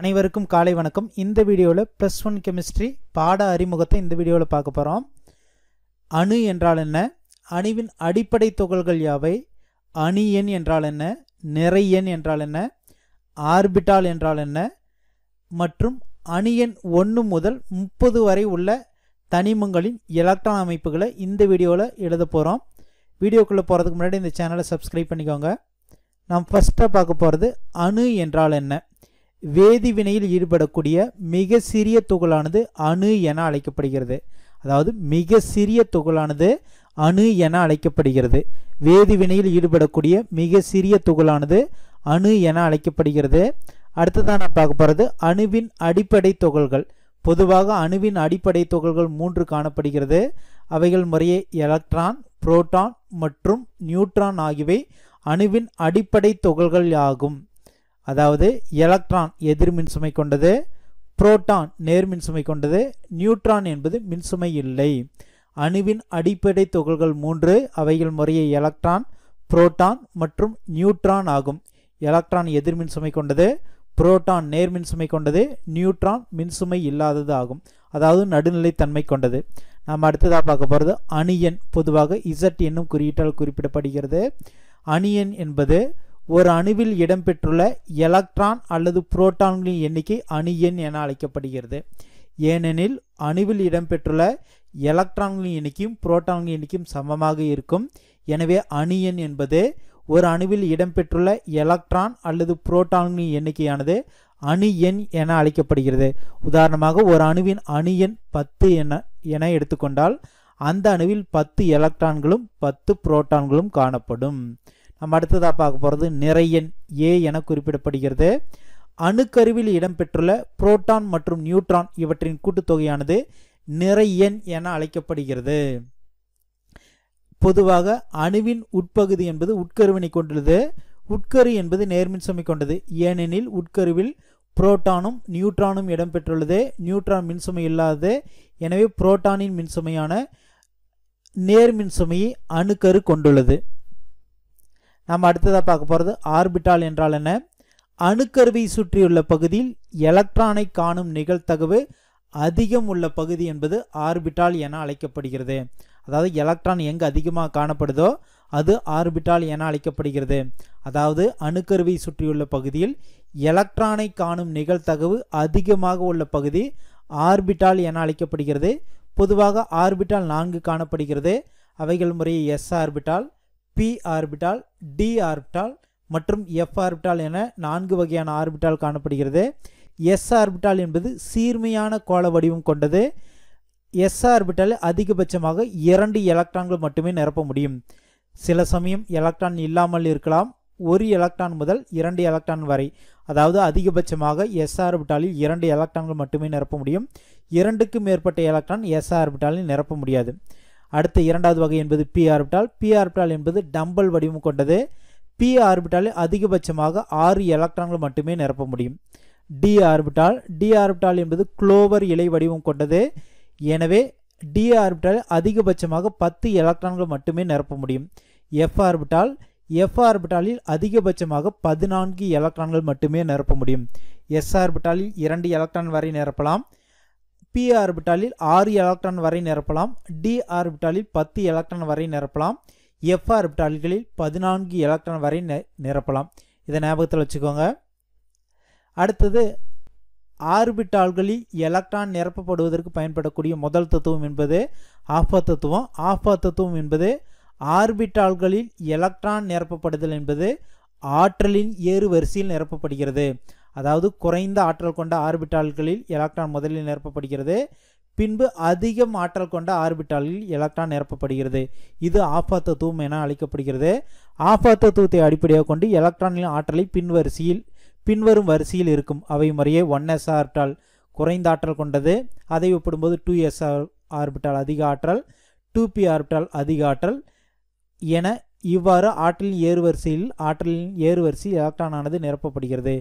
அனைவருக்கும் காலை வணக்கம் இந்த வீடியோவில் ப்ளஸ் ஒன் கெமிஸ்ட்ரி பாட அறிமுகத்தை இந்த வீடியோவில் பார்க்க போகிறோம் அணு என்றால் என்ன அணுவின் அடிப்படை துகள்கள் யாவை அணு எண் என்றால் என்ன நிறை எண் என்றால் என்ன ஆர்பிட்டால் என்றால் என்ன மற்றும் அணு எண் ஒன்று முதல் முப்பது வரை உள்ள தனிமங்களின் எலக்ட்ரான் அமைப்புகளை இந்த வீடியோவில் எழுத போகிறோம் வீடியோக்குள்ளே போகிறதுக்கு முன்னாடி இந்த சேனலை சப்ஸ்கிரைப் பண்ணிக்கோங்க நாம் ஃபஸ்ட்டாக பார்க்க போகிறது அணு என்றால் என்ன வேதிவினையில் ஈடுபடக்கூடிய மிக சிறிய துகளானது அணு என அழைக்கப்படுகிறது அதாவது மிக சிறிய துகளானது அணு என அழைக்கப்படுகிறது வேதிவினையில் ஈடுபடக்கூடிய மிக சிறிய துகளானது அணு என அழைக்கப்படுகிறது அடுத்ததான் நான் பார்க்க போகிறது அணுவின் அடிப்படை துகள்கள் பொதுவாக அணுவின் அடிப்படை துகள்கள் மூன்று காணப்படுகிறது அவைகள் முறையே எலக்ட்ரான் புரோட்டான் மற்றும் நியூட்ரான் ஆகியவை அணுவின் அடிப்படை துகள்கள் ஆகும் அதாவது எலக்ட்ரான் எதிர் மின்சுமை கொண்டது புரோட்டான் நேர் மின்சுமை கொண்டது நியூட்ரான் என்பது மின்சுமை இல்லை அணுவின் அடிப்படை துகள்கள் மூன்று அவைகள் முறையே எலக்ட்ரான் புரோட்டான் மற்றும் நியூட்ரான் ஆகும் எலக்ட்ரான் எதிர் மின்சுமை கொண்டது புரோட்டான் நேர் மின்சுமை கொண்டது நியூட்ரான் மின்சுமை இல்லாதது ஆகும் அதாவது நடுநிலைத்தன்மை கொண்டது நாம் அடுத்ததாக பார்க்க போகிறது அணியன் பொதுவாக இசட் என்னும் குறியீட்டால் குறிப்பிடப்படுகிறது அணியன் என்பது ஒரு அணுவில் இடம்பெற்றுள்ள எலக்ட்ரான் அல்லது புரோட்டான்களின் எண்ணிக்கை அணு எண் என அழைக்கப்படுகிறது ஏனெனில் அணுவில் இடம்பெற்றுள்ள எலக்ட்ரான்களின் எண்ணிக்கையும் புரோட்டான்களின் எண்ணிக்கையும் சமமாக இருக்கும் எனவே அணு எண் என்பது ஒரு அணுவில் இடம்பெற்றுள்ள எலக்ட்ரான் அல்லது புரோட்டான்களின் எண்ணிக்கையானது அணு எண் என அழைக்கப்படுகிறது உதாரணமாக ஒரு அணுவின் அணு எண் பத்து என என எடுத்துக்கொண்டால் அந்த அணுவில் பத்து எலக்ட்ரான்களும் பத்து புரோட்டான்களும் காணப்படும் நம்ம அடுத்ததாக பார்க்க போகிறது நிறையன் ஏ என குறிப்பிடப்படுகிறது அணுக்கருவில் இடம்பெற்றுள்ள புரோட்டான் மற்றும் நியூட்ரான் இவற்றின் கூட்டுத்தொகையானது நிறையன் என அழைக்கப்படுகிறது பொதுவாக அணுவின் உட்பகுதி என்பது உட்கருவினை கொண்டுள்ளது உட்கரு என்பது நேர்மின் சுமை கொண்டது ஏனெனில் உட்கருவில் புரோட்டானும் நியூட்ரானும் இடம்பெற்றுள்ளது நியூட்ரான் மின்சுமை இல்லாதது எனவே புரோட்டானின் மின்சுமையான நேர்மின்சுமையை அணுக்கரு கொண்டுள்ளது நம்ம அடுத்ததாக பார்க்க போகிறது ஆர்பிட்டால் என்றால் என்ன அணுக்கருவை சுற்றியுள்ள பகுதியில் எலக்ட்ரானை காணும் நிகழ்த்தகவு அதிகம் உள்ள பகுதி என்பது ஆர்பிட்டால் என அழைக்கப்படுகிறது அதாவது எலக்ட்ரான் எங்கே அதிகமாக காணப்படுதோ அது ஆர்பிட்டால் என அழைக்கப்படுகிறது அதாவது அணுக்கருவை சுற்றியுள்ள பகுதியில் எலக்ட்ரானை காணும் நிகழ்த்தகவு அதிகமாக உள்ள பகுதி ஆர்பிட்டால் என அழைக்கப்படுகிறது பொதுவாக ஆர்பிட்டால் நான்கு காணப்படுகிறது அவைகள் முறையே S orbital P orbital D orbital மற்றும் எஃப் ஆர்பிட்டால் என நான்கு வகையான ஆர்பிட்டால் காணப்படுகிறது எஸ் ஆர்பிட்டால் என்பது சீர்மையான கோள வடிவம் கொண்டது எஸ் ஆர்பிட்டால் அதிகபட்சமாக இரண்டு எலக்ட்ரான்கள் மட்டுமே நிரப்ப முடியும் சில சமயம் எலக்ட்ரான் இல்லாமல் இருக்கலாம் ஒரு எலக்ட்ரான் முதல் இரண்டு எலக்ட்ரான் வரை அதாவது அதிகபட்சமாக எஸ் ஆர்பிட்டாலில் இரண்டு எலக்ட்ரான்கள் மட்டுமே நிரப்ப முடியும் இரண்டுக்கும் மேற்பட்ட எலக்ட்ரான் எஸ் ஆர்பிட்டாலில் நிரப்ப முடியாது அடுத்த இரண்டாவது வகை என்பது பி ஆர்பிட்டால் பி ஆர்பிட்டால் என்பது டம்பல் வடிவம் கொண்டது பி ஆர்பிட்டாலில் அதிகபட்சமாக ஆறு எலக்ட்ரான்கள் மட்டுமே நிரப்ப முடியும் டி ஆர்பிட்டால் டி ஆர்பிட்டால் என்பது குளோவர் இலை வடிவம் கொண்டது எனவே டி ஆர்பிட்டால் அதிகபட்சமாக பத்து எலக்ட்ரான்கள் மட்டுமே நிரப்ப முடியும் எஃப் ஆர்பிட்டால் எஃப் ஆர்பிட்டாலில் அதிகபட்சமாக பதினான்கு எலக்ட்ரான்கள் மட்டுமே நிரப்ப முடியும் எஸ் ஆர்பிட்டாலில் இரண்டு எலக்ட்ரான் வரை நிரப்பலாம் பி ஆர்பிட்டாலில் ஆறு எலக்ட்ரான் வரை நிரப்பலாம் டி ஆர்பிட்டாலில் பத்து எலக்ட்ரான் வரை நிரப்பலாம் எஃப் ஆர்பிட்டால்களில் பதினான்கு எலக்ட்ரான் வரை நிரப்பலாம் இதை ஞாபகத்தில் வச்சுக்கோங்க அடுத்தது ஆர்பிட்டால்களில் எலக்ட்ரான் நிரப்பப்படுவதற்கு பயன்படக்கூடிய முதல் தத்துவம் என்பது ஆஃபா தத்துவம் ஆஃபா தத்துவம் என்பது ஆர்பிட்டால்களில் எலக்ட்ரான் நிரப்பப்படுதல் என்பது ஆற்றலின் ஏறு வரிசையில் நிரப்பப்படுகிறது அதாவது குறைந்த ஆற்றல் கொண்ட ஆர்பிட்டால்களில் எலக்ட்ரான் முதலில் நிரப்பப்படுகிறது பின்பு அதிகம் ஆற்றல் கொண்ட ஆர்பிட்டாலில் எலக்ட்ரான் நிரப்பப்படுகிறது இது ஆபாத்த தூம் என அழைக்கப்படுகிறது ஆபாத்த தூத்தை அடிப்படையாக கொண்டு எலக்ட்ரானின் ஆற்றலை பின்வரிசையில் பின்வரும் வரிசையில் இருக்கும் அவை முறையே ஒன் எஸ் ஆர்டால் குறைந்த ஆற்றல் கொண்டது அதை ஒப்பிடும்போது டூ எஸ் ஆர் ஆர்பிட்டால் அதிக ஆற்றல் டூ பி ஆர்பிட்டால் அதிக ஆற்றல் என இவ்வாறு ஆற்றலின் ஏறுவரிசையில் ஆற்றலின் ஏறுவரிசை எலக்ட்ரானானது நிரப்பப்படுகிறது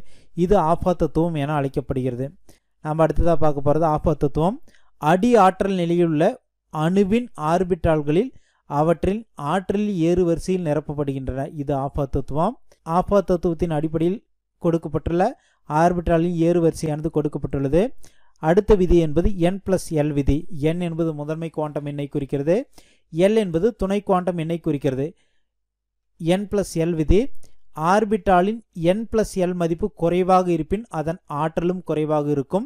இது ஆஃபா தத்துவம் என அழைக்கப்படுகிறது நம்ம அடுத்ததாக பார்க்க போகிறது ஆஃபா தத்துவம் அடி ஆற்றல் நிலையிலுள்ள அணுவின் ஆர்பிட்டால்களில் அவற்றின் ஆற்றலில் ஏறுவரிசையில் நிரப்பப்படுகின்றன இது ஆஃபா தத்துவம் ஆஃபா தத்துவத்தின் அடிப்படையில் கொடுக்கப்பட்டுள்ள ஆர்பிட்டாலின் ஏறுவரிசையானது கொடுக்கப்பட்டுள்ளது அடுத்த விதி என்பது என் பிளஸ் எல் விதி என் என்பது முதன்மை குவாண்டம் எண்ணை குறிக்கிறது எல் என்பது துணை குவாண்டம் எண்ணை குறிக்கிறது n plus எல் விதி ஆர்பிட்டாலின் என் plus எல் மதிப்பு குறைவாக இருப்பின் அதன் ஆற்றலும் குறைவாக இருக்கும்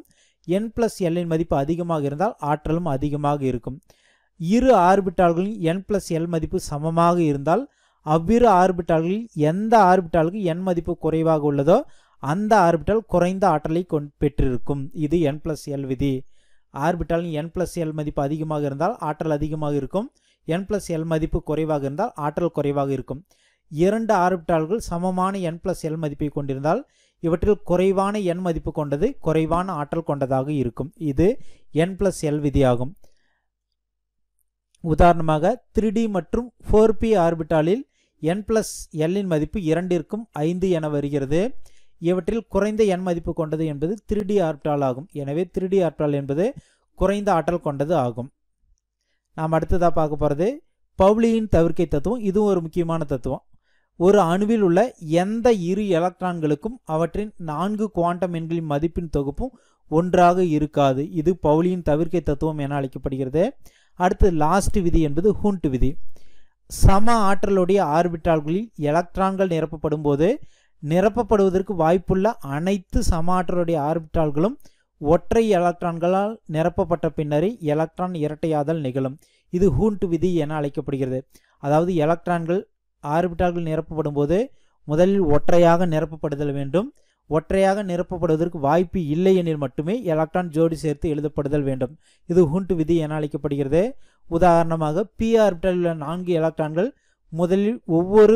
என் L எல்லின் மதிப்பு அதிகமாக இருந்தால் ஆற்றலும் அதிகமாக இருக்கும் இரு ஆர்பிட்டால்களின் n plus எல் மதிப்பு சமமாக இருந்தால் அவ்விரு ஆர்பிட்டால்களில் எந்த ஆர்பிட்டாலுக்கு n மதிப்பு குறைவாக உள்ளதோ அந்த ஆர்பிட்டால் குறைந்த ஆற்றலை கொண் பெற்றிருக்கும் இது என் plus எல் விதி ஆர்பிட்டாலின் என் plus எல் மதிப்பு அதிகமாக இருந்தால் ஆற்றல் அதிகமாக இருக்கும் என் plus எல் மதிப்பு குறைவாக இருந்தால் ஆற்றல் குறைவாக இருக்கும் இரண்டு ஆர்பிட்டால்கள் சமமான என் பிளஸ் எல் மதிப்பை கொண்டிருந்தால் இவற்றில் குறைவான எண் மதிப்பு கொண்டது குறைவான ஆற்றல் கொண்டதாக இருக்கும் இது என் பிளஸ் எல் விதியாகும் உதாரணமாக த்ரீ டி மற்றும் ஃபோர் பி ஆர்பிட்டாலில் என் பிளஸ் எல்லின் மதிப்பு இரண்டிற்கும் ஐந்து என வருகிறது இவற்றில் குறைந்த எண் மதிப்பு கொண்டது என்பது த்ரீ டி ஆர்பிட்டால் ஆகும் எனவே த்ரீ டி ஆர்பிட்டால் என்பது குறைந்த ஆற்றல் கொண்டது ஆகும் நாம் அடுத்ததாக பார்க்க போகிறது பவுலியின் தவிர்க்கை தத்துவம் இதுவும் ஒரு முக்கியமான தத்துவம் ஒரு அணுவில் உள்ள எந்த இரு எலக்ட்ரான்களுக்கும் அவற்றின் நான்கு குவாண்டம் எண்களின் மதிப்பின் தொகுப்பும் ஒன்றாக இருக்காது இது பவுலியின் தவிர்க்கை தத்துவம் என அழைக்கப்படுகிறது அடுத்து லாஸ்ட் விதி என்பது ஹூண்ட் விதி சம ஆற்றலுடைய ஆர்பிட்டால்களில் எலக்ட்ரான்கள் நிரப்பப்படும் போது நிரப்பப்படுவதற்கு வாய்ப்புள்ள அனைத்து சம ஆற்றலுடைய ஆர்பிட்டால்களும் ஒற்றை எலக்ட்ரான்களால் நிரப்பப்பட்ட பின்னரே எலக்ட்ரான் இரட்டையாதல் நிகழும் இது ஹூண்ட் விதி என அழைக்கப்படுகிறது அதாவது எலக்ட்ரான்கள் ஆர்பிட்டால்கள் நிரப்பப்படும் போது முதலில் ஒற்றையாக நிரப்பப்படுதல் வேண்டும் ஒற்றையாக நிரப்பப்படுவதற்கு வாய்ப்பு இல்லை எனில் மட்டுமே எலக்ட்ரான் ஜோடி சேர்த்து எழுதப்படுதல் வேண்டும் இது ஹுண்ட் விதி என அழைக்கப்படுகிறது உதாரணமாக பி ஆர்பிட்டலில் உள்ள நான்கு எலக்ட்ரான்கள் முதலில் ஒவ்வொரு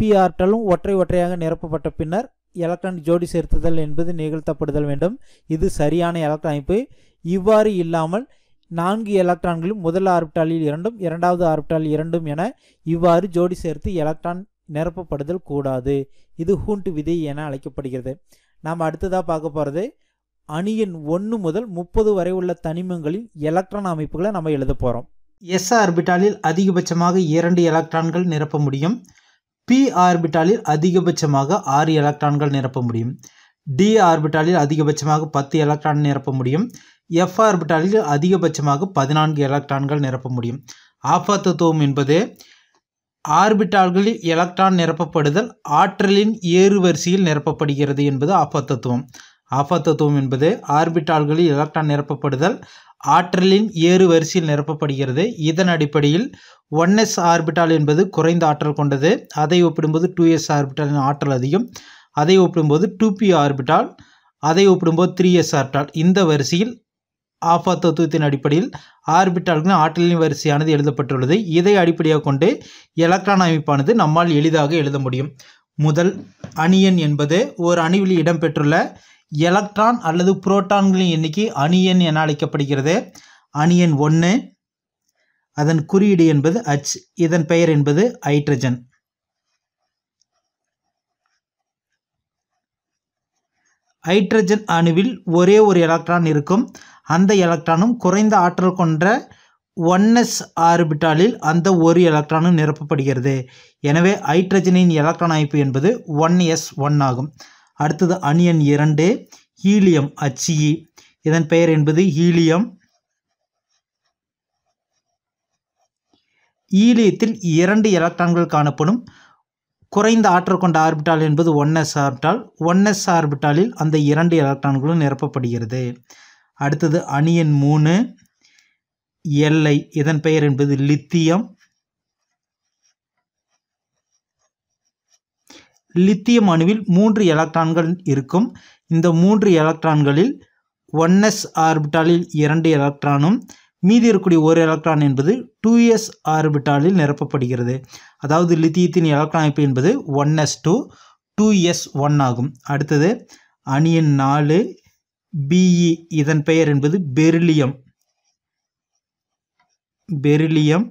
பி ஆர்பிட்டலும் ஒற்றை ஒற்றையாக நிரப்பப்பட்ட பின்னர் எலக்ட்ரான் ஜோடி சேர்த்துதல் என்பது நிகழ்த்தப்படுதல் வேண்டும் இது சரியான எலக்ட்ரான் அமைப்பு இவ்வாறு இல்லாமல் நான்கு எலக்ட்ரான்களும் முதல் ஆர்பிட்டாலில் இரண்டும் இரண்டாவது ஆர்பிட்டால் இரண்டும் என இவ்வாறு ஜோடி சேர்த்து எலக்ட்ரான் நிரப்பப்படுதல் கூடாது இது ஹூண்ட் விதி என அழைக்கப்படுகிறது நாம் அடுத்ததாக பார்க்க போகிறது அணியின் ஒன்று முதல் முப்பது வரை உள்ள தனிமங்களின் எலக்ட்ரான் அமைப்புகளை நம்ம எழுத போகிறோம் எஸ் ஆர்பிட்டாலில் அதிகபட்சமாக இரண்டு எலக்ட்ரான்கள் நிரப்ப முடியும் பி ஆர்பிட்டாலில் அதிகபட்சமாக ஆறு எலக்ட்ரான்கள் நிரப்ப முடியும் டி ஆர்பிட்டாலில் அதிகபட்சமாக பத்து எலக்ட்ரான் நிரப்ப முடியும் எஃப் ஆர்பிட்டாலில் அதிகபட்சமாக பதினான்கு எலக்ட்ரான்கள் நிரப்ப முடியும் ஆஃபா தத்துவம் என்பது ஆர்பிட்டால்களில் எலக்ட்ரான் நிரப்பப்படுதல் ஆற்றலின் ஏறுவரிசையில் நிரப்பப்படுகிறது என்பது ஆஃபா தத்துவம் ஆஃபா தத்துவம் என்பது ஆர்பிட்டால்களில் எலக்ட்ரான் நிரப்பப்படுதல் ஆற்றலின் ஏறு வரிசையில் நிரப்பப்படுகிறது இதன் அடிப்படையில் ஒன் எஸ் ஆர்பிட்டால் என்பது குறைந்த ஆற்றல் கொண்டது அதை ஒப்பிடும்போது டூ எஸ் ஆர்பிட்டாலின் ஆற்றல் அதிகம் அதை ஒப்பிடும்போது டூ பி ஆர்பிட்டால் அதை ஒப்பிடும்போது த்ரீ எஸ் ஆர்பிட்டால் இந்த வரிசையில் ஆஃபா தத்துவத்தின் அடிப்படையில் ஆர்பிட்டால்களின் ஆற்றலின் வரிசையானது எழுதப்பட்டுள்ளது இதை அடிப்படையாக கொண்டு எலக்ட்ரான் அமைப்பானது நம்மால் எளிதாக எழுத முடியும் முதல் அணியன் என்பது ஒரு அணுவில் இடம்பெற்றுள்ள எலக்ட்ரான் அல்லது புரோட்டான்களின் எண்ணிக்கை அணியன் என அழைக்கப்படுகிறது அணியன் ஒன்று அதன் குறியீடு என்பது அச் இதன் பெயர் என்பது ஹைட்ரஜன் ஹைட்ரஜன் அணுவில் ஒரே ஒரு எலக்ட்ரான் இருக்கும் அந்த எலக்ட்ரானும் குறைந்த ஆற்றல் கொண்ட ஒன் எஸ் ஆர்பிட்டாலில் அந்த ஒரு எலக்ட்ரானும் நிரப்பப்படுகிறது எனவே ஹைட்ரஜனின் எலக்ட்ரான் அமைப்பு என்பது ஒன் எஸ் ஒன் ஆகும் அடுத்தது அணியன் இரண்டு ஹீலியம் அச்சி இதன் பெயர் என்பது ஹீலியம் ஈலியத்தில் இரண்டு எலக்ட்ரான்கள் காணப்படும் குறைந்த ஆற்றல் கொண்ட ஆர்பிட்டால் என்பது one S orbital one S ஆர்பிட்டாலில் அந்த இரண்டு எலக்ட்ரான்களும் நிரப்பப்படுகிறது அடுத்தது அணியன் மூணு எல்லை இதன் பெயர் என்பது லித்தியம் லித்தியம் அணுவில் மூன்று எலக்ட்ரான்கள் இருக்கும் இந்த மூன்று எலக்ட்ரான்களில் ஒன்எஸ் ஆர்பிட்டாலில் இரண்டு எலக்ட்ரானும் மீதி இருக்கக்கூடிய ஒரு எலக்ட்ரான் என்பது டூ எஸ் ஆர்பிட்டாலில் நிரப்பப்படுகிறது அதாவது லித்தியத்தின் எலக்ட்ரான் அமைப்பு என்பது one S two two S one ஆகும் அடுத்தது அணியன் நாலு பிஇ e, இதன் பெயர் என்பது பெர்லியம் பெரிலியம்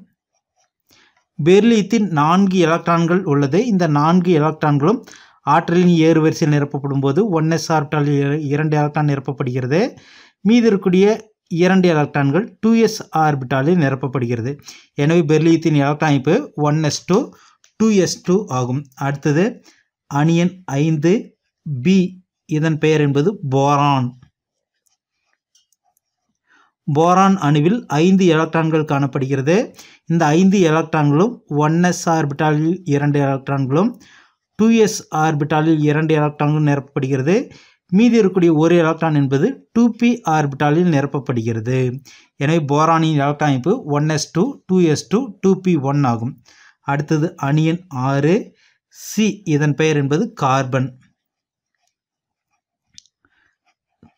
பெர்லியத்தின் நான்கு எலக்ட்ரான்கள் உள்ளது இந்த நான்கு எலக்ட்ரான்களும் ஆற்றலின் ஏறு வரிசையில் நிரப்பப்படும் போது ஒன் எஸ் ஆர்டால் இரண்டு எலக்ட்ரான் நிரப்பப்படுகிறது மீது இருக்கக்கூடிய இரண்டு எலக்ட்ரான்கள் டூ எஸ் ஆர்பிட்டாலில் நிரப்பப்படுகிறது எனவே பெர்லியத்தின் எலக்ட்ரான் இப்போ one S two two S two ஆகும் அடுத்தது அணியன் ஐந்து பி இதன் பெயர் என்பது போரான் போரான் அணுவில் ஐந்து எலக்ட்ரான்கள் காணப்படுகிறது இந்த ஐந்து எலக்ட்ரான்களும் ஒன் எஸ் ஆர்பிட்டாலில் இரண்டு எலக்ட்ரான்களும் டூ எஸ் ஆர்பிட்டாலில் இரண்டு எலக்ட்ரான்களும் நிரப்பப்படுகிறது மீதி இருக்கக்கூடிய ஒரு எலக்ட்ரான் என்பது டூ பி ஆர்பிட்டாலில் நிரப்பப்படுகிறது எனவே போரானின் எலக்ட்ரான் அமைப்பு one S two two S two two P one ஆகும் அடுத்தது அணியன் ஆறு சி இதன் பெயர் என்பது கார்பன்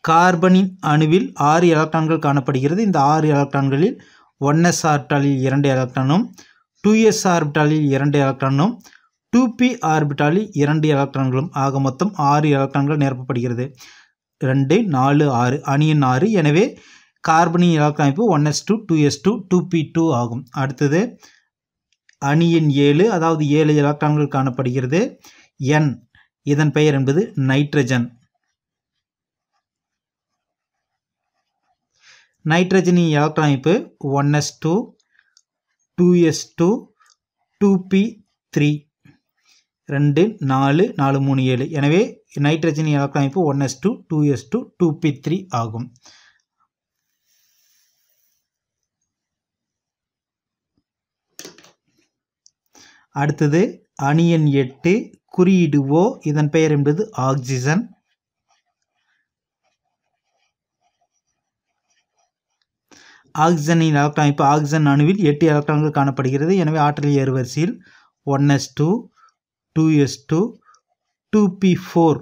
கார்பனின் அணுவில் ஆறு எலக்ட்ரான்கள் காணப்படுகிறது இந்த ஆறு எலக்ட்ரான்களில் ஒன் எஸ் ஆர்பிட்டாலில் இரண்டு எலக்ட்ரானும் டூ எஸ் ஆர்பிட்டாலில் இரண்டு எலக்ட்ரானும் டூ பி ஆர்பிட்டாலில் இரண்டு எலக்ட்ரான்களும் ஆக மொத்தம் ஆறு எலக்ட்ரான்கள் நிரப்பப்படுகிறது ரெண்டு நாலு ஆறு அணியின் ஆறு எனவே கார்பனின் எலக்ட்ரான் அமைப்பு one S two two S two two P two ஆகும் அடுத்தது அணியின் ஏழு அதாவது ஏழு எலக்ட்ரான்கள் காணப்படுகிறது என் இதன் பெயர் என்பது நைட்ரஜன் நைட்ரஜனின் எலக்ட்ரான் அமைப்பு one S two two S two two B three ரெண்டு நாலு நாலு மூணு ஏழு எனவே நைட்ரஜனின் எலக்ட்ரான் அமைப்பு one S two two S two two B three ஆகும் அடுத்தது அணியன் எட்டு குறியிடுவோ இதன் பெயர் என்பது ஆக்சிஜன் ஆக்சிஜனின் எலக்ட்ரான் இப்போ ஆக்சிஜன் அணுவில் எட்டு எலக்ட்ரான்கள் காணப்படுகிறது எனவே ஆற்றல் ஏறுவரிசையில் one S two two S two two P four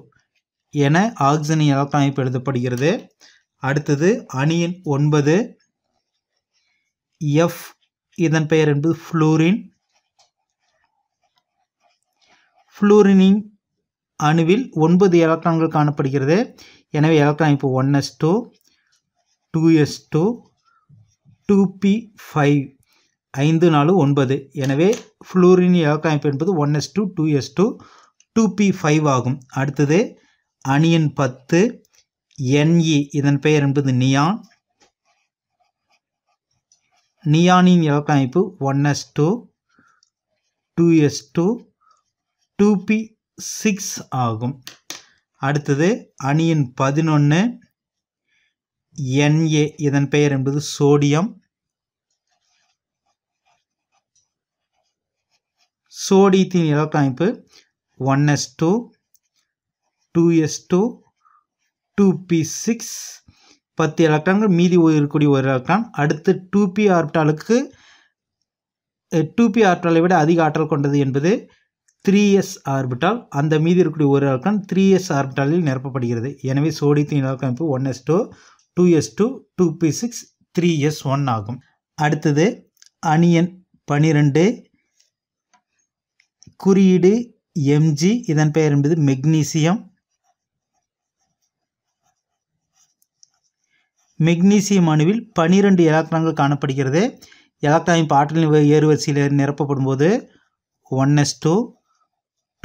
என ஆக்சிஜனின் எலக்ட்ரான் இப்போ எழுதப்படுகிறது அடுத்தது அணியின் ஒன்பது எஃப் இதன் பெயர் என்பது ஃப்ளூரின் ஃப்ளூரினின் அணுவில் ஒன்பது எலக்ட்ரான்கள் காணப்படுகிறது எனவே எலக்ட்ரான் இப்போ one S two two S two two P five ஐந்து நாலு ஒன்பது எனவே ஃப்ளூரின் அமைப்பு என்பது one S two two S two two P five ஆகும் அடுத்தது அணியின் பத்து என்இ e, இதன் பெயர் என்பது நியான் நியானின் அமைப்பு one S two two S two two B six ஆகும் அடுத்தது அணியின் பதினொன்று என்ஏ இதன் பெயர் என்பது சோடியம் சோடியத்தின் இலக்க அமைப்பு one S two two S two two B six பத்து எலக்ட்ரான்கள் மீதி இருக்கக்கூடிய ஒரு எலக்ட்ரான் அடுத்து டூ பி ஆர்பிட்டாலுக்கு டூ பி ஆர்பிட்டாலை விட அதிக ஆற்றல் கொண்டது என்பது த்ரீ எஸ் ஆர்பிட்டால் அந்த மீதி இருக்கக்கூடிய ஒரு எலக்ட்ரான் த்ரீ எஸ் ஆர்பிட்டாலில் நிரப்பப்படுகிறது எனவே சோடியத்தின் இலக்க அமைப்பு one S two two S two two B six three S one ஆகும் அடுத்தது அணியன் பனிரெண்டு குறியீடு எம்ஜி இதன் பெயர் என்பது மெக்னீசியம் மெக்னீசியம் அணுவில் பனிரெண்டு எலக்ட்ரான்கள் காணப்படுகிறது எலக்ட்ரானின் பாட்டில் ஏறுவரிசையில் நிரப்பப்படும் போது one S two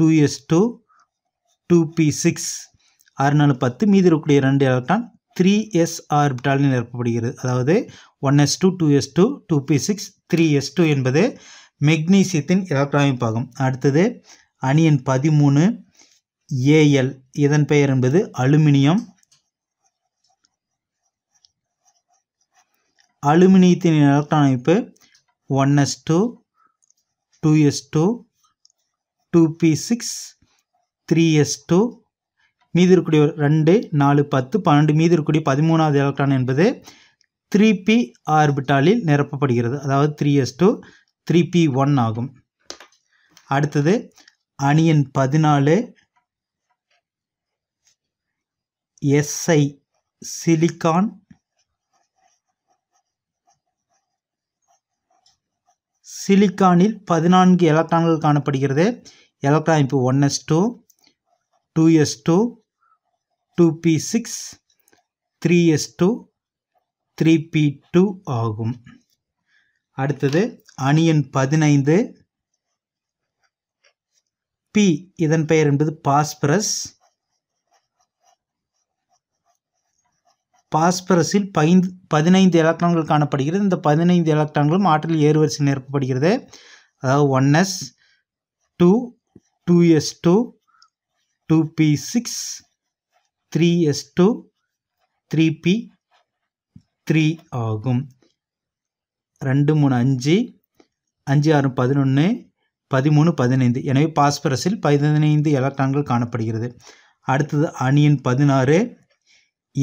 two S two two B six ஆறு நாலு பத்து மீதி இருக்கக்கூடிய ரெண்டு எலக்ட்ரான் த்ரீ எஸ் ஆர்பிட்டால் நிரப்பப்படுகிறது அதாவது one S two two S two two B six three S two என்பது மெக்னீசியத்தின் எலக்ட்ரானிக் பாகம் அடுத்தது அணியன் பதிமூணு ஏஎல் இதன் பெயர் என்பது அலுமினியம் அலுமினியத்தின் எலக்ட்ரான் அமைப்பு one S two two S two two B six three S two மீதி இருக்கக்கூடிய ரெண்டு நாலு பத்து பன்னெண்டு மீதி இருக்கக்கூடிய பதிமூணாவது எலக்ட்ரான் என்பது த்ரீ பி ஆர்பிட்டாலில் நிரப்பப்படுகிறது அதாவது three S two three P one ஆகும் அடுத்தது அணியன் பதினாலு எஸ்ஐ சிலிக்கான் சிலிக்கானில் பதினான்கு எலக்ட்ரான்கள் காணப்படுகிறது எலக்ட்ரான் இப்போ one S two two S two 2p6 3s2 3p2 ஆகும் அடுத்தது அணியன் பதினைந்து பி இதன் பெயர் என்பது பாஸ்பரஸ் பாஸ்பரஸில் பைந்து பதினைந்து எலக்ட்ரான்கள் காணப்படுகிறது இந்த பதினைந்து எலக்ட்ரான்களும் ஆற்றல் ஏறுவரிசை நிரப்பப்படுகிறது அதாவது one S two two S two two B six three S two three P three ஆகும் ரெண்டு மூணு அஞ்சு அஞ்சு ஆறு பதினொன்று பதிமூணு பதினைந்து எனவே பாஸ்பரஸில் பதினைந்து எலக்ட்ரான்கள் காணப்படுகிறது அடுத்தது அணியின் பதினாறு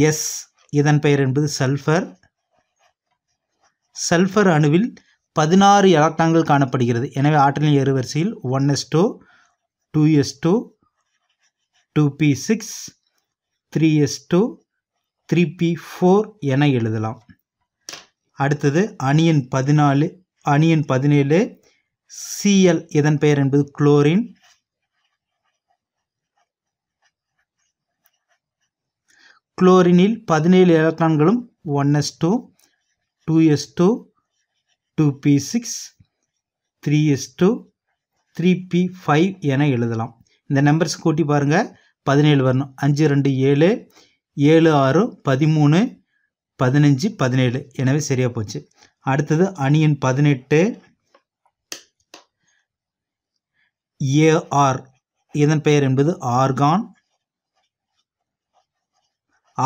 எஸ் இதன் பெயர் என்பது சல்ஃபர் சல்ஃபர் அணுவில் பதினாறு எலக்ட்ரான்கள் காணப்படுகிறது எனவே ஆற்றலின் ஏறுவரிசையில் one S two two B six three S two three P four என எழுதலாம் அடுத்தது அணியன் பதினாலு அணியன் பதினேழு சிஎல் இதன் பெயர் என்பது குளோரின் குளோரினில் பதினேழு எலக்ட்ரான்களும் one S two two S two two B six three S two three P five என எழுதலாம் இந்த நம்பர்ஸ் கூட்டி பாருங்கள் பதினேழு வரணும் அஞ்சு ரெண்டு ஏழு ஏழு ஆறு பதிமூணு பதினஞ்சு பதினேழு எனவே சரியாக போச்சு அடுத்தது அணியின் பதினெட்டு ஏஆர் இதன் பெயர் என்பது ஆர்கான்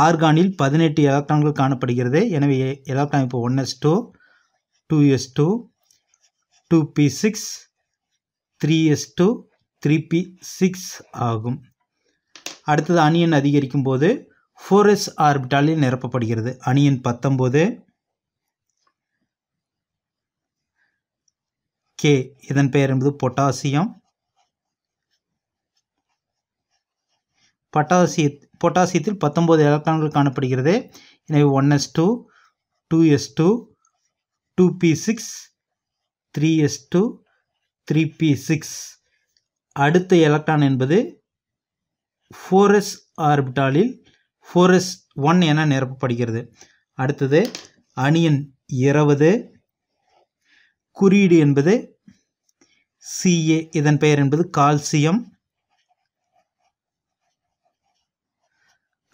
ஆர்கானில் பதினெட்டு எலக்ட்ரான்கள் காணப்படுகிறது எனவே எலக்ட்ரான் இப்போ one S two two S two two B six three S two three B six ஆகும் அடுத்தது அணியன் அதிகரிக்கும் போது ஃபோரஸ் எஸ் ஆர்பிட்டாலில் நிரப்பப்படுகிறது அணியன் பத்தொம்போது கே இதன் பெயர் என்பது பொட்டாசியம் பொட்டாசிய பொட்டாசியத்தில் பத்தொம்போது எலக்ட்ரான்கள் காணப்படுகிறது எனவே one S two two S two two B six three S two three B six அடுத்த எலக்ட்ரான் என்பது ஃபோரஸ் ஆர்பிட்டாலில் ஃபோரஸ் ஒன் என நிரப்பப்படுகிறது அடுத்தது அணியன் இருபது குறியீடு என்பது சிஏ இதன் பெயர் என்பது கால்சியம்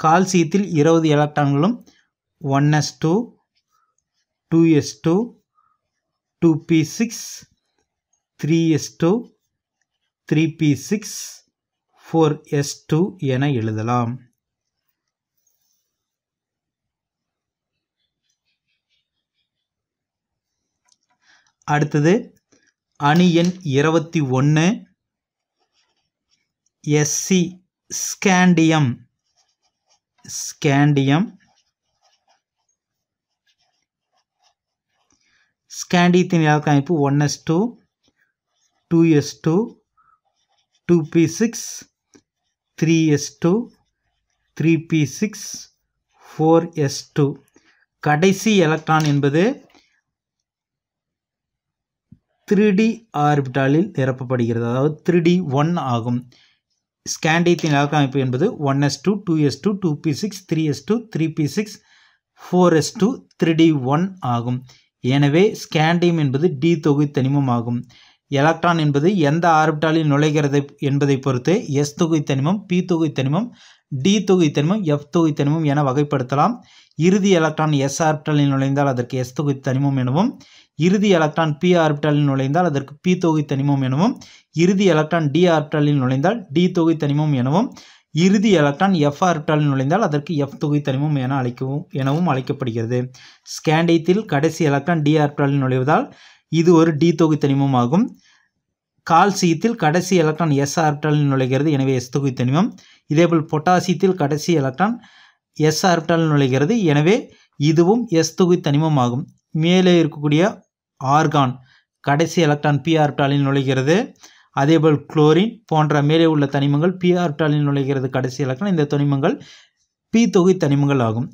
கால்சியத்தில் இருபது எலக்ட்ரான்களும் one S two two S two two B six three S two three B six four S two என எழுதலாம் அடுத்தது அணி எண் இருபத்தி ஒன்று எஸ்சி ஸ்கேண்டியம் ஸ்கேண்டியம் ஸ்கேண்டியத்தின் இலக்க அமைப்பு one S two two S two two B six three three S two B six four S two கடைசி எலக்ட்ரான் என்பது த்ரீ டி ஆர்பிட்டாலில் நிரப்பப்படுகிறது அதாவது த்ரீடி ஒன் ஆகும் ஸ்கேண்டியத்தின் எலக்ட்ரான் என்பது one S two two S two two B six three S two three B six four S two three D one ஆகும் எனவே ஸ்கேண்டியம் என்பது டி தொகுதி தனிமம் ஆகும் எலக்ட்ரான் என்பது எந்த ஆர்பிட்டாலில் நுழைகிறது என்பதை பொறுத்து எஸ் தொகை தனிமம் பி தொகை தனிமம் டி தொகை தனிமம் எஃப் தொகை தனிமம் என வகைப்படுத்தலாம் இறுதி எலக்ட்ரான் எஸ் ஆர்பிட்டாலில் நுழைந்தால் அதற்கு எஸ் தொகை தனிமம் எனவும் இறுதி எலக்ட்ரான் பி ஆர்பிட்டாலில் நுழைந்தால் அதற்கு பி தொகை தனிமம் எனவும் இறுதி எலக்ட்ரான் டி ஆர்பிட்டாலில் நுழைந்தால் டி தொகை தனிமம் எனவும் இறுதி எலக்ட்ரான் எஃப் ஆர்பிட்டாலில் நுழைந்தால் அதற்கு எஃப் தொகை தனிமம் என அழைக்கவும் எனவும் அழைக்கப்படுகிறது ஸ்கேண்டைத்தில் கடைசி எலக்ட்ரான் டி ஆர்பிட்டாலில் நுழைவதால் இது ஒரு டி தொகுதி தனிமம் ஆகும் கால்சியத்தில் கடைசி எலக்ட்ரான் எஸ் ஆர்பிட்டாலில் நுழைகிறது எனவே எஸ் தொகுதி தனிமம் இதேபோல் பொட்டாசியத்தில் கடைசி எலக்ட்ரான் எஸ் ஆர்பிட்டாலில் நுழைகிறது எனவே இதுவும் எஸ் தொகுதி தனிமம் ஆகும் மேலே இருக்கக்கூடிய ஆர்கான் கடைசி எலக்ட்ரான் பி ஆர்பிட்டாலில் நுழைகிறது அதேபோல் குளோரின் போன்ற மேலே உள்ள தனிமங்கள் பி ஆர்பிட்டாலில் நுழைகிறது கடைசி எலக்ட்ரான் இந்த தனிமங்கள் பி தொகுதி தனிமங்கள் ஆகும்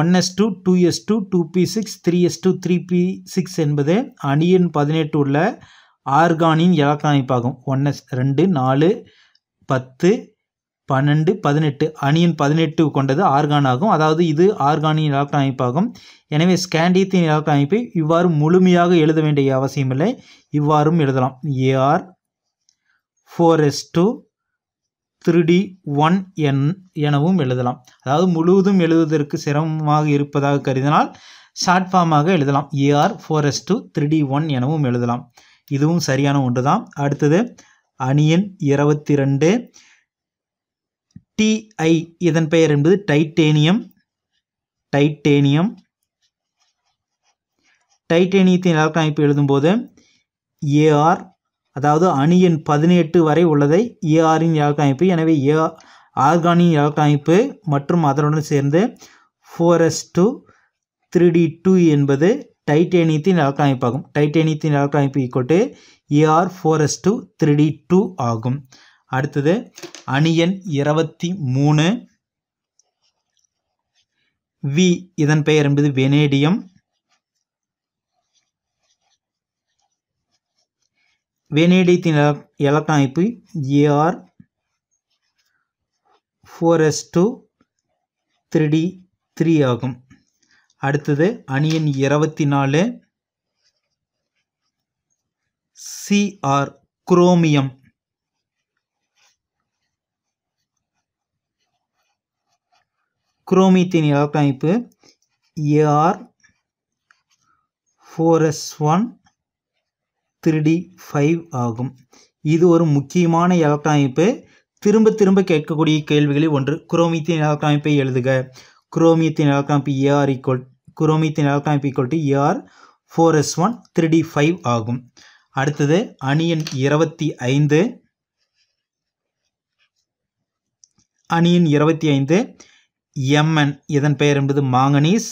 one S two two S two two B six three S two three B six என்பது அணியின் பதினெட்டு உள்ள ஆர்கானின் எலக்ட்ரான் அமைப்பாகும் ஒன் எஸ் ரெண்டு நாலு பத்து பன்னெண்டு பதினெட்டு அணியின் பதினெட்டு கொண்டது ஆர்கான் ஆகும் அதாவது இது ஆர்கானின் எலக்ட்ரான் அமைப்பாகும் எனவே ஸ்கேண்டியத்தின் எலக்ட்ரான் அமைப்பை இவ்வாறு முழுமையாக எழுத வேண்டிய அவசியமில்லை இவ்வாறும் எழுதலாம் A R four S two three D one என் எனவும் எழுதலாம் அதாவது முழுவதும் எழுதுவதற்கு சிரமமாக இருப்பதாக கருதினால் ஷார்ட் ஃபார்மாக எழுதலாம் A R four S two three one எனவும் எழுதலாம் இதுவும் சரியான ஒன்று தான் அடுத்தது அணியன் இருபத்தி ரெண்டு டிஐ இதன் பெயர் என்பது டைட்டேனியம் டைட்டேனியம் டைட்டேனியத்தின் இலக்க அமைப்பு எழுதும்போது ஏஆர் அதாவது அணி எண் பதினெட்டு வரை உள்ளதை ஏஆரின் யாழ்கமைப்பு எனவே ஏ ஆர்கானின் யாழ்கமைப்பு மற்றும் அதனுடன் சேர்ந்து four S two three d two என்பது டைட்டேனியத்தின் யாழ்கமைப்பாகும் டைட்டேனியத்தின் யாழ்கமைப்பு இக்கோட்டு Ar four S two three d two ஆகும் அடுத்தது அணியன் இருபத்தி மூணு வி இதன் பெயர் என்பது வெனேடியம் வேனேடைத்தின் எலக்ட்ரானிப்பு Ar four S two three d three ஆகும் அடுத்தது அணியின் இருபத்தி நாலு சிஆர் குரோமியம் குரோமியத்தின் எலக்ட்ரானிப்பு Ar four s one three five ஆகும் இது ஒரு முக்கியமான எலக்ட்ரானிப்பு திரும்ப திரும்ப கேட்கக்கூடிய கேள்விகளில் ஒன்று குரோமியத்தின் எலக்ட்ரானிப்பை எழுதுக குரோமியத்தின் எலக்ட்ரானிப்பு ஏஆர் ஈக்குவல் குரோமியத்தின் எலக்ட்ரானிப்பு equal to Ar four s one three five ஆகும் அடுத்தது அணியன் இருபத்தி ஐந்து அணியின் இருபத்தி ஐந்து எம்என் இதன் பெயர் என்பது மாங்கனீஸ்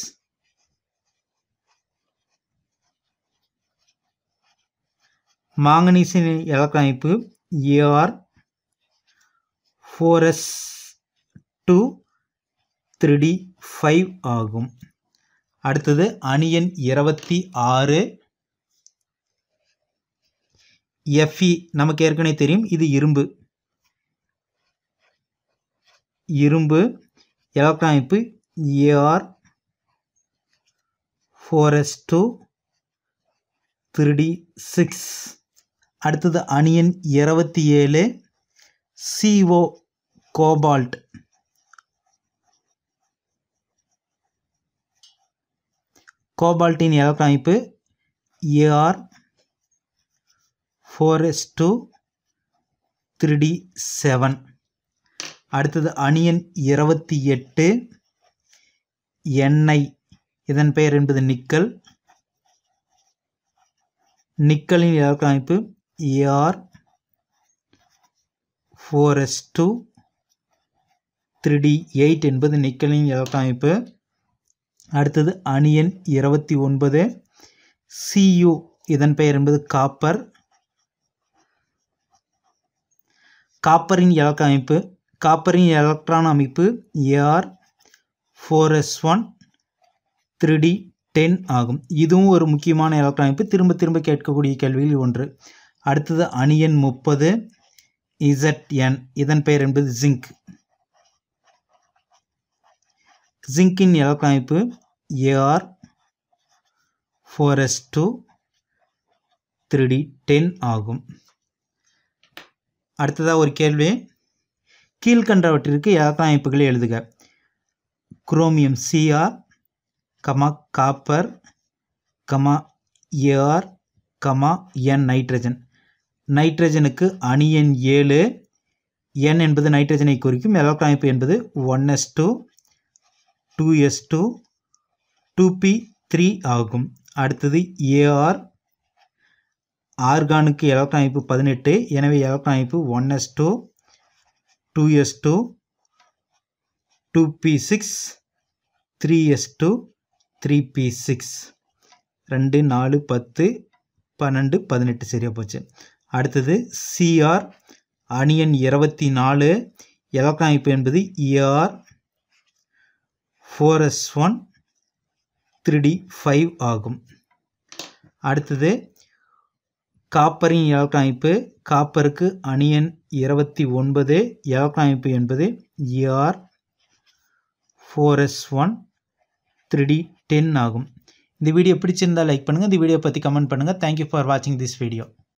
மாங்கனீசின் இலக்கமைப்பு Ar four S two three d five ஆகும் அடுத்தது அணியன் இருபத்தி ஆறு எஃப்இ நமக்கு ஏற்கனவே தெரியும் இது இரும்பு இரும்பு எலக்ட்ரானிப்பு Ar four S two three d six அடுத்தது அணியன் இருபத்தி ஏழு சிஓ கோபால்ட் கோபால்ட்டின் எலக்ட்ரான் அமைப்பு Ar four S two three d seven அடுத்தது அணியன் இருபத்தி எட்டு எண்ணெய் இதன் பெயர் என்பது நிக்கல் நிக்கலின் எலக்ட்ரான் அமைப்பு த்ரீ டி எயிட் என்பது நிக்கலின் எலக்ட்ரானிப்பு அடுத்தது அணியன் இருபத்தி ஒன்பது சியு இதன் பெயர் என்பது காப்பர் காப்பரின் எலக்ட்ரான் அமைப்பு காப்பரின் எலக்ட்ரான் அமைப்பு Ar four s one three d ten ஆகும் இதுவும் ஒரு முக்கியமான எலக்ட்ரான் அமைப்பு திரும்ப திரும்ப கேட்கக்கூடிய கேள்வியில் ஒன்று அடுத்தது அணியன் முப்பது இசட்என் இதன் பெயர் என்பது ஜிங்க் ஜிங்கின் இலக்கமைப்பு Ar four S two three d ten ஆகும் அடுத்ததாக ஒரு கேள்வி கீழ்கண்டவற்றிற்கு இலக்கமைப்புகளை எழுதுக chromium Cr comma copper comma Ar comma N nitrogen நைட்ரஜனுக்கு அணி எண் ஏழு என் என்பது நைட்ரஜனை குறிக்கும் எலக்ட்ரான் அமைப்பு என்பது one S two two S two two B three ஆகும் அடுத்தது ஏஆர் ஆர்கானுக்கு எலக்ட்ரான் அமைப்பு பதினெட்டு எனவே எலக்ட்ரான் அமைப்பு one S two two S two two B six three S two three B six ரெண்டு நாலு பத்து பன்னெண்டு பதினெட்டு சரியாக போச்சு அடுத்தது சிஆர் அணியன் இருபத்தி நாலு எலக்ட்ரான் என்பது Ar four s one three d five ஆகும் அடுத்தது காப்பரின் எலக்ட்ரான் காப்பருக்கு அணியன் இருபத்தி ஒன்பது எலக்ட்ரான் என்பது Ar four s one three d ten ஆகும் இந்த வீடியோ பிடிச்சிருந்தால் லைக் பண்ணுங்கள் இந்த வீடியோ பற்றி கமெண்ட் பண்ணுங்கள் தேங்க்யூ ஃபார் வாட்சிங் திஸ் வீடியோ